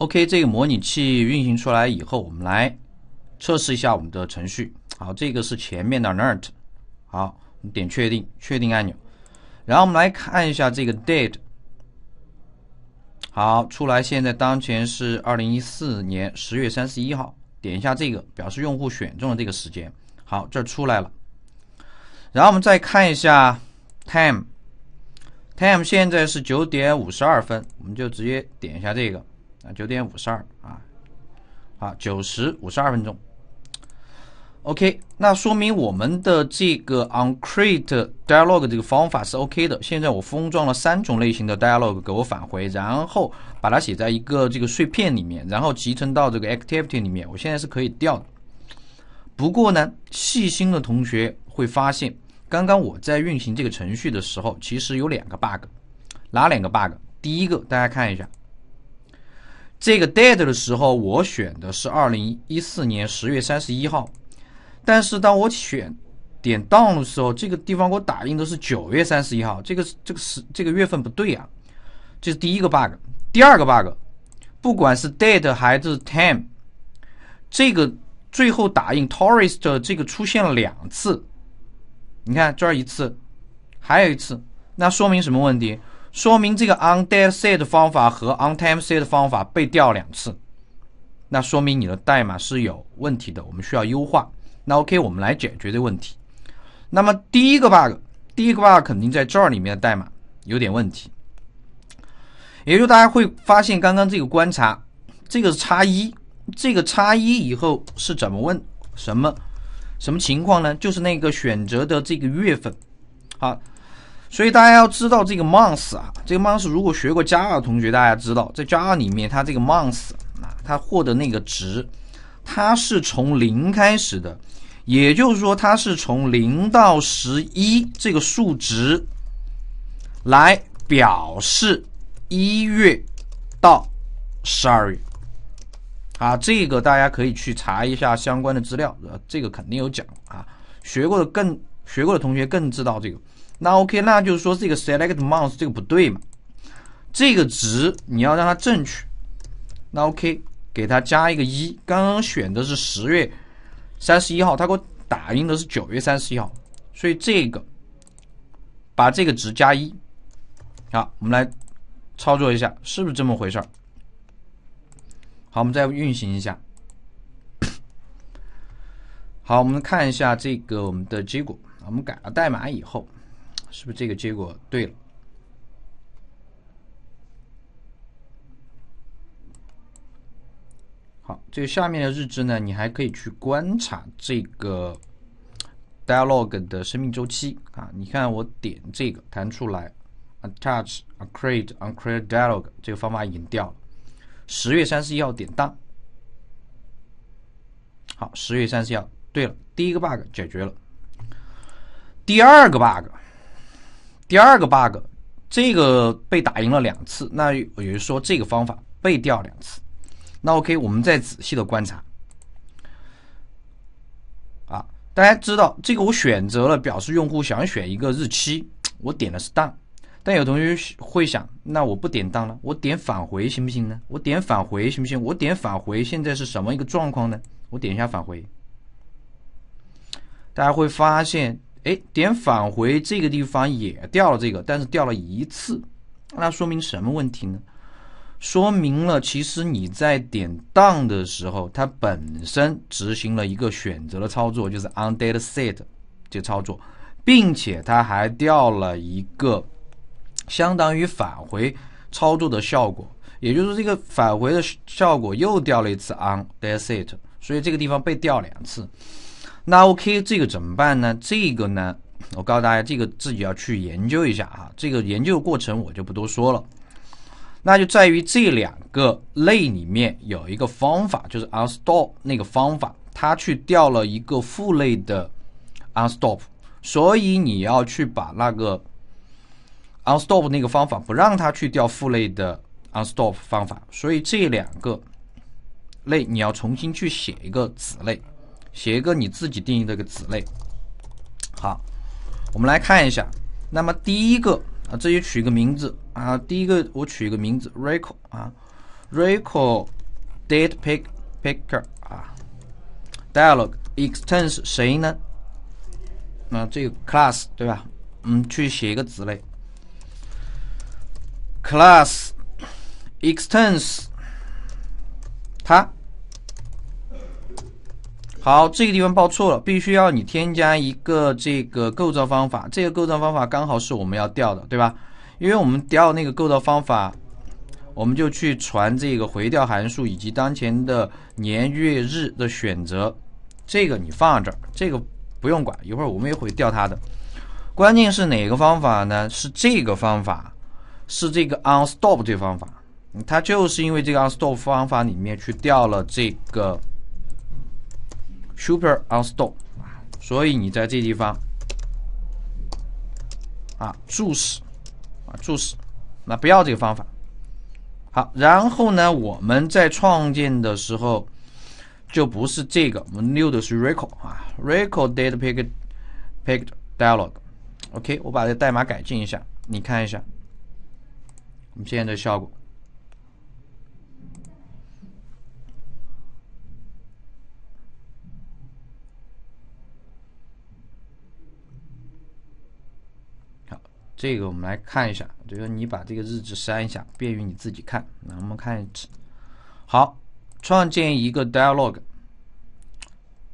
OK，这个模拟器运行出来以后，我们来测试一下我们的程序。好，这个是前面的 a l e r t 好，我们点确定，确定按钮。然后我们来看一下这个 Date。好，出来，现在当前是二零一四年十月三十一号。点一下这个，表示用户选中了这个时间。好，这出来了。然后我们再看一下 Time。Time 现在是九点五十二分，我们就直接点一下这个。啊，九点五十二啊，啊，九时五十二分钟。OK，那说明我们的这个 onCreateDialog 这个方法是 OK 的。现在我封装了三种类型的 dialog 给我返回，然后把它写在一个这个碎片里面，然后集成到这个 activity 里面，我现在是可以调的。不过呢，细心的同学会发现，刚刚我在运行这个程序的时候，其实有两个 bug。哪两个 bug？第一个，大家看一下。这个 d e a d 的时候，我选的是二零一四年十月三十一号，但是当我选点 down 的时候，这个地方给我打印的是九月三十一号，这个这个是这个月份不对啊，这是第一个 bug。第二个 bug，不管是 d e a d 还是 time，这个最后打印 tourist 这个出现了两次，你看这儿一次，还有一次，那说明什么问题？说明这个 on d a t set 方法和 on time set 方法被调两次，那说明你的代码是有问题的，我们需要优化。那 OK，我们来解决这个问题。那么第一个 bug，第一个 bug 肯定在这儿里面的代码有点问题，也就大家会发现刚刚这个观察，这个是差一，这个差一以后是怎么问什么什么情况呢？就是那个选择的这个月份，好。所以大家要知道这个 month 啊，这个 month 如果学过加二的同学，大家知道在加二里面，它这个 month 啊，它获得那个值，它是从零开始的，也就是说它是从零到十一这个数值来表示一月到十二月。啊，这个大家可以去查一下相关的资料，这个肯定有讲啊，学过的更学过的同学更知道这个。那 OK，那就是说这个 select month 这个不对嘛？这个值你要让它正确。那 OK，给它加一个一。刚刚选的是十月三十一号，它给我打印的是九月三十一号，所以这个把这个值加一。好，我们来操作一下，是不是这么回事儿？好，我们再运行一下。好，我们看一下这个我们的结果。我们改了代码以后。是不是这个结果对了？好，这个下面的日志呢，你还可以去观察这个 dialog 的生命周期啊。你看我点这个弹出来，attach、create、u n create dialog 这个方法已经掉了。十月三十一号点到，好，十月三十一号，对了，第一个 bug 解决了，第二个 bug。第二个 bug，这个被打印了两次，那也就是说这个方法被调两次。那 OK，我们再仔细的观察。啊，大家知道这个我选择了表示用户想选一个日期，我点的是 down。但有同学会想，那我不点当了，我点返回行不行呢？我点返回行不行？我点返回现在是什么一个状况呢？我点一下返回，大家会发现。哎，点返回这个地方也掉了这个，但是掉了一次，那说明什么问题呢？说明了其实你在点 down 的时候，它本身执行了一个选择的操作，就是 on data set 这操作，并且它还掉了一个相当于返回操作的效果，也就是说这个返回的效果又掉了一次 on data set，所以这个地方被掉两次。那 OK，这个怎么办呢？这个呢，我告诉大家，这个自己要去研究一下啊。这个研究过程我就不多说了。那就在于这两个类里面有一个方法，就是 unstop 那个方法，它去调了一个父类的 unstop，所以你要去把那个 unstop 那个方法不让它去调父类的 unstop 方法，所以这两个类你要重新去写一个子类。写一个你自己定义的一个子类，好，我们来看一下。那么第一个啊，这里取一个名字啊，第一个我取一个名字 r i c o l 啊 r i c o l date pick picker 啊，dialog extends 谁呢？啊，这个 class 对吧？嗯，去写一个子类，class extends 它。好，这个地方报错了，必须要你添加一个这个构造方法。这个构造方法刚好是我们要调的，对吧？因为我们调那个构造方法，我们就去传这个回调函数以及当前的年月日的选择。这个你放这儿，这个不用管。一会儿我们也会调它的。关键是哪个方法呢？是这个方法，是这个 onStop 这方法。它就是因为这个 onStop 方法里面去调了这个。super on store 所以你在这地方啊注释啊注释，那不要这个方法。好，然后呢，我们在创建的时候就不是这个，我们 new 的是 record 啊，record data pick picked dialog。OK，我把这代码改进一下，你看一下，我们现在的效果。这个我们来看一下，就是你把这个日志删一下，便于你自己看。那我们看一次，好，创建一个 dialog，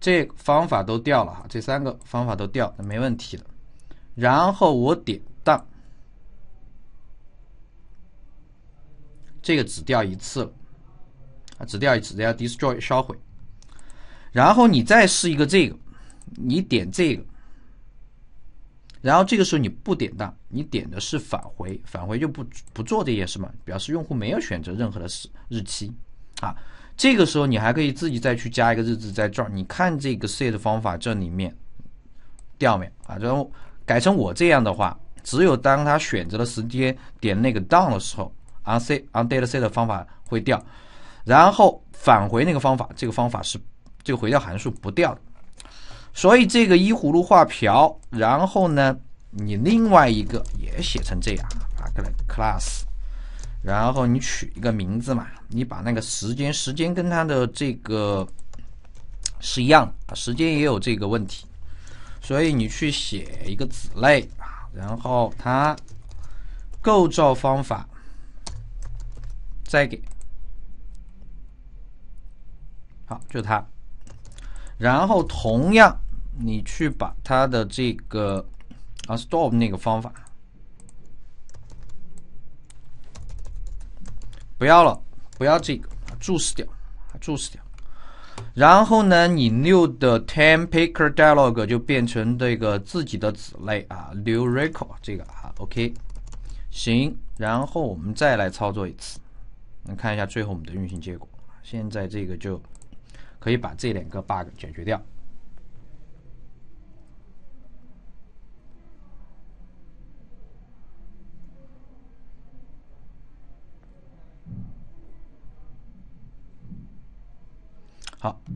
这方法都掉了哈，这三个方法都掉，那没问题的。然后我点 down。这个只掉一次，了，啊，只掉一次，然后 destroy 烧毁。然后你再试一个这个，你点这个。然后这个时候你不点 down，你点的是返回，返回就不不做这件事嘛，表示用户没有选择任何的时日期，啊，这个时候你还可以自己再去加一个日子在这儿。你看这个 set 方法这里面调没啊？然后改成我这样的话，只有当他选择的时间点那个 down 的时候，on set on date set 方法会掉，然后返回那个方法，这个方法是这个回调函数不的所以这个依葫芦画瓢，然后呢，你另外一个也写成这样啊，个 class，然后你取一个名字嘛，你把那个时间时间跟它的这个是一样的时间也有这个问题，所以你去写一个子类啊，然后它构造方法再给好就它，然后同样。你去把它的这个啊 stop 那个方法不要了，不要这个注释掉，注释掉。然后呢，你 new 的 temp picker dialog 就变成这个自己的子类啊，new record 这个啊，OK，行。然后我们再来操作一次，你看一下最后我们的运行结果。现在这个就可以把这两个 bug 解决掉。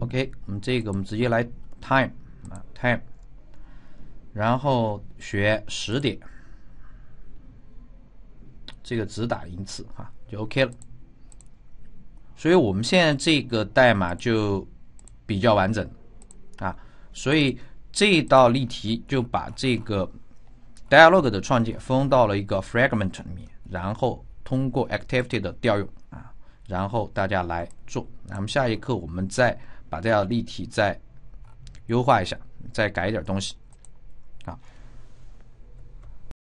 OK，我们这个我们直接来 time 啊 time，然后学十点，这个只打一次啊，就 OK 了。所以我们现在这个代码就比较完整啊，所以这道例题就把这个 dialog 的创建封到了一个 fragment 里面，然后通过 activity 的调用啊，然后大家来做。那么下一课我们再。把这要立体再优化一下，再改一点东西，啊。